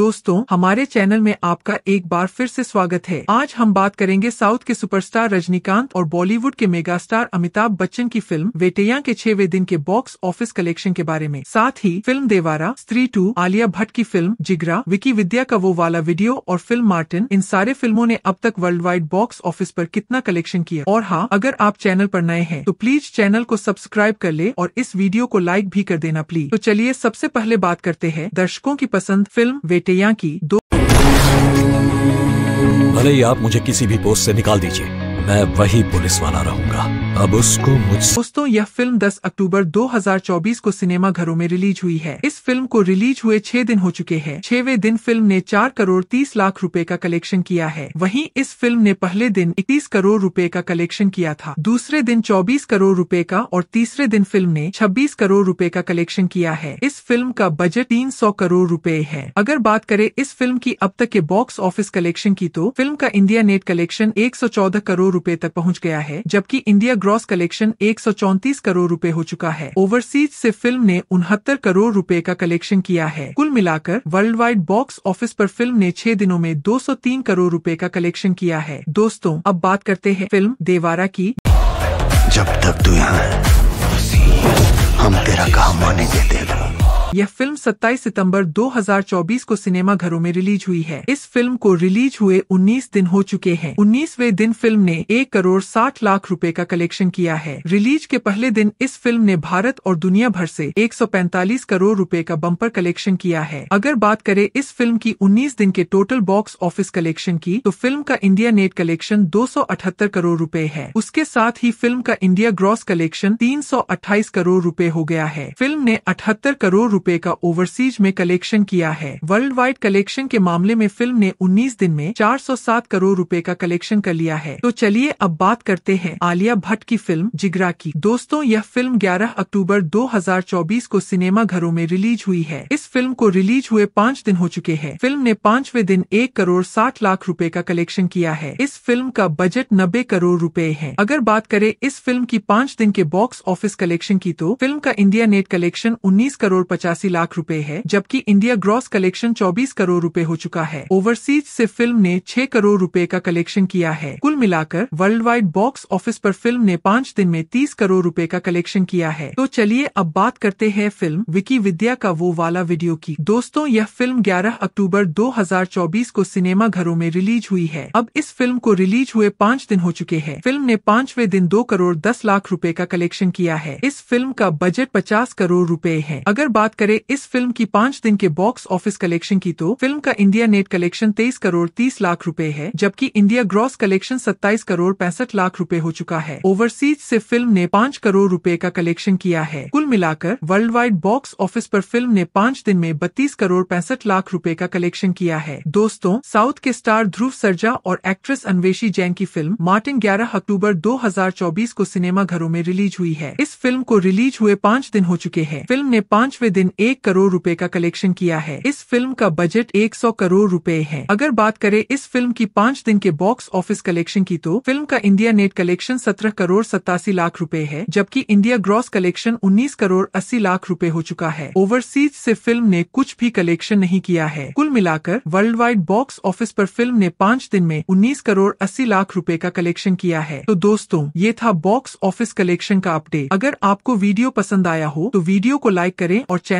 दोस्तों हमारे चैनल में आपका एक बार फिर से स्वागत है आज हम बात करेंगे साउथ के सुपरस्टार रजनीकांत और बॉलीवुड के मेगास्टार अमिताभ बच्चन की फिल्म वेटेया के छेवे दिन के बॉक्स ऑफिस कलेक्शन के बारे में साथ ही फिल्म देवारा स्त्री टू आलिया भट्ट की फिल्म जिगरा विकी विद्या का वो वाला वीडियो और फिल्म मार्टिन इन सारे फिल्मों ने अब तक वर्ल्ड वाइड बॉक्स ऑफिस आरोप कितना कलेक्शन किया और हाँ अगर आप चैनल आरोप नए हैं तो प्लीज चैनल को सब्सक्राइब कर ले और इस वीडियो को लाइक भी कर देना प्लीज तो चलिए सबसे पहले बात करते हैं दर्शकों की पसंद फिल्म वेटे हत्या की दो भले ही आप मुझे किसी भी पोस्ट से निकाल दीजिए मैं वही पुलिस वाला रहूंगा अब उसको मुझ दोस्तों यह फिल्म 10 अक्टूबर 2024 को सिनेमा घरों में रिलीज हुई है इस फिल्म को रिलीज हुए छह दिन हो चुके हैं छहवे दिन फिल्म ने चार करोड़ तीस लाख रुपए का कलेक्शन किया है वहीं इस फिल्म ने पहले दिन इक्कीस करोड़ रुपए का कलेक्शन किया था दूसरे दिन चौबीस करोड़ रूपए का और तीसरे दिन फिल्म ने छब्बीस करोड़ रूपए का कलेक्शन किया है इस फिल्म का बजट तीन सौ करोड़ रूपए है अगर बात करे इस फिल्म की अब तक के बॉक्स ऑफिस कलेक्शन की तो फिल्म का इंडिया नेट कलेक्शन एक सौ चौदह करोड़ रुपए तक पहुंच गया है जबकि इंडिया ग्रॉस कलेक्शन एक करोड़ रुपए हो चुका है ओवरसीज से फिल्म ने उनहत्तर करोड़ रुपए का कलेक्शन किया है कुल मिलाकर वर्ल्ड वाइड बॉक्स ऑफिस पर फिल्म ने छह दिनों में 203 करोड़ रुपए का कलेक्शन किया है दोस्तों अब बात करते हैं फिल्म देवारा की जब तक तू यहाँ हम तेरा काम माने देते यह फिल्म 27 सितंबर 2024 को सिनेमा घरों में रिलीज हुई है इस फिल्म को रिलीज हुए 19 दिन हो चुके हैं उन्नीसवे दिन फिल्म ने एक करोड़ साठ लाख रूपए का कलेक्शन किया है रिलीज के पहले दिन इस फिल्म ने भारत और दुनिया भर ऐसी एक करोड़ रूपए का बम्पर कलेक्शन किया है अगर बात करें इस फिल्म की उन्नीस दिन के टोटल बॉक्स ऑफिस कलेक्शन की तो फिल्म का इंडिया नेट कलेक्शन दो करोड़ रूपए है उसके साथ ही फिल्म का इंडिया ग्रॉस कलेक्शन 328 करोड़ रुपए हो गया है फिल्म ने अठहत्तर करोड़ रुपए का ओवरसीज में कलेक्शन किया है वर्ल्ड वाइड कलेक्शन के मामले में फिल्म ने 19 दिन में 407 करोड़ रुपए का कलेक्शन कर लिया है तो चलिए अब बात करते हैं आलिया भट्ट की फिल्म जिगरा की दोस्तों यह फिल्म 11 अक्टूबर 2024 को सिनेमा घरों में रिलीज हुई है इस फिल्म को रिलीज हुए पाँच दिन हो चुके हैं फिल्म ने पाँचवे दिन एक करोड़ साठ लाख रूपए का कलेक्शन किया है इस फिल्म का बजट नब्बे करोड़ रूपए है अगर बात करें इस फिल्म की पाँच दिन के बॉक्स ऑफिस कलेक्शन की तो फिल्म का इंडिया नेट कलेक्शन उन्नीस करोड़ पचास पचासी लाख रुपए है जबकि इंडिया ग्रॉस कलेक्शन 24 करोड़ रुपए हो चुका है ओवरसीज से फिल्म ने 6 करोड़ रुपए का कलेक्शन किया है कुल मिलाकर वर्ल्ड वाइड बॉक्स ऑफिस पर फिल्म ने पाँच दिन में तीस करोड़ रूपए का कलेक्शन किया है तो चलिए अब बात करते हैं फिल्म विकी विद्या का वो वाला वीडियो की दोस्तों यह फिल्म 11 अक्टूबर 2024 को सिनेमा घरों में रिलीज हुई है अब इस फिल्म को रिलीज हुए पाँच दिन हो चुके हैं फिल्म ने पाँचवे दिन दो करोड़ दस लाख रूपए का कलेक्शन किया है इस फिल्म का बजट पचास करोड़ रूपए है अगर बात करें इस फिल्म की पाँच दिन के बॉक्स ऑफिस कलेक्शन की तो फिल्म का इंडिया नेट कलेक्शन तेईस करोड़ तीस लाख रूपए है जबकि इंडिया ग्रॉस कलेक्शन सत्ताईस करोड़ पैंसठ लाख रूपए हो चुका है ओवरसीज से फिल्म ने पाँच करोड़ रूपए का कलेक्शन किया है कुल मिलाकर वर्ल्ड वाइड बॉक्स ऑफिस पर फिल्म ने पाँच दिन में बत्तीस करोड़ पैंसठ लाख रूपए का कलेक्शन किया है दोस्तों साउथ के स्टार ध्रुव सरजा और एक्ट्रेस अन्वेषी जैन की फिल्म मार्टिन ग्यारह अक्टूबर चौबीस को सिनेमा घरों में रिलीज हुई है इस फिल्म को रिलीज हुए पाँच दिन हो चुके हैं फिल्म ने पांचवे दिन एक करोड़ रुपए का कलेक्शन किया है इस फिल्म का बजट 100 करोड़ रुपए है अगर बात करें इस फिल्म की पाँच दिन के बॉक्स ऑफिस कलेक्शन की तो फिल्म का इंडिया नेट कलेक्शन सत्रह करोड़ सतासी लाख रूपए है जबकि इंडिया ग्रॉस कलेक्शन उन्नीस करोड़ अस्सी लाख रूपए हो चुका है ओवरसीज से फिल्म ने कुछ भी कलेक्शन नहीं किया है कुल मिलाकर वर्ल्ड वाइड बॉक्स ऑफिस पर फिल्म ने पाँच दिन में उन्नीस करोड़ अस्सी लाख रूपए का कलेक्शन किया है तो दोस्तों ये था बॉक्स ऑफिस कलेक्शन का अपडेट अगर आपको वीडियो पसंद आया हो तो वीडियो को लाइक करें और चैनल